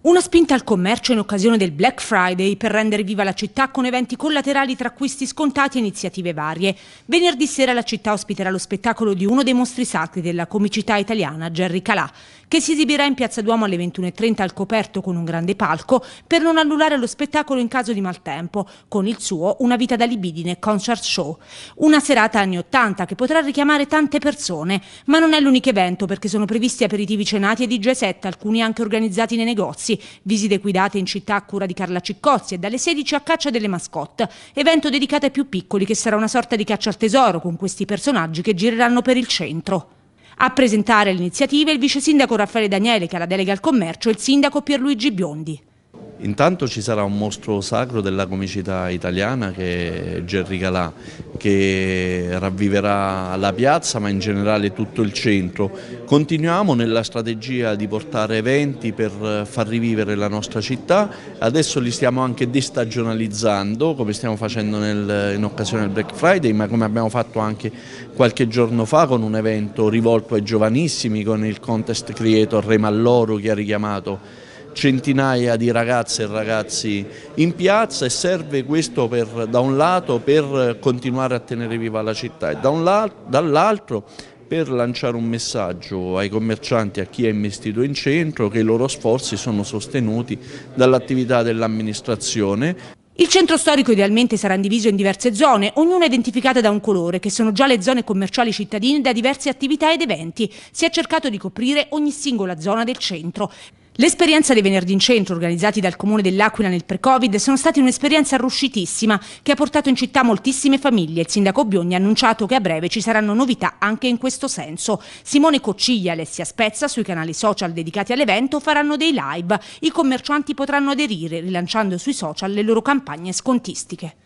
Una spinta al commercio in occasione del Black Friday per rendere viva la città con eventi collaterali tra acquisti scontati e iniziative varie. Venerdì sera la città ospiterà lo spettacolo di uno dei mostri sacri della comicità italiana, Gerry Calà, che si esibirà in Piazza Duomo alle 21.30 al coperto con un grande palco per non annullare lo spettacolo in caso di maltempo, con il suo Una vita da libidine concert show. Una serata anni 80 che potrà richiamare tante persone, ma non è l'unico evento perché sono previsti aperitivi cenati e DJ set, alcuni anche organizzati nei negozi, visite guidate in città a cura di Carla Ciccozzi e dalle 16 a caccia delle mascotte, evento dedicato ai più piccoli che sarà una sorta di caccia al tesoro con questi personaggi che gireranno per il centro. A presentare l'iniziativa il vice sindaco Raffaele Daniele che ha la delega al commercio e il sindaco Pierluigi Biondi. Intanto ci sarà un mostro sacro della comicità italiana che è Gerry Galà, che ravviverà la piazza ma in generale tutto il centro. Continuiamo nella strategia di portare eventi per far rivivere la nostra città, adesso li stiamo anche destagionalizzando come stiamo facendo nel, in occasione del Black Friday ma come abbiamo fatto anche qualche giorno fa con un evento rivolto ai giovanissimi con il contest creator Re Malloro che ha richiamato centinaia di ragazze e ragazzi in piazza e serve questo per, da un lato per continuare a tenere viva la città e da dall'altro per lanciare un messaggio ai commercianti, a chi è investito in centro, che i loro sforzi sono sostenuti dall'attività dell'amministrazione. Il centro storico idealmente sarà diviso in diverse zone, ognuna identificata da un colore, che sono già le zone commerciali cittadine da diverse attività ed eventi. Si è cercato di coprire ogni singola zona del centro. L'esperienza dei venerdì in centro organizzati dal comune dell'Aquila nel pre-Covid sono stati un'esperienza riuscitissima che ha portato in città moltissime famiglie. Il sindaco Biogni ha annunciato che a breve ci saranno novità anche in questo senso. Simone Cocciglia e Alessia Spezza sui canali social dedicati all'evento faranno dei live. I commercianti potranno aderire rilanciando sui social le loro campagne scontistiche.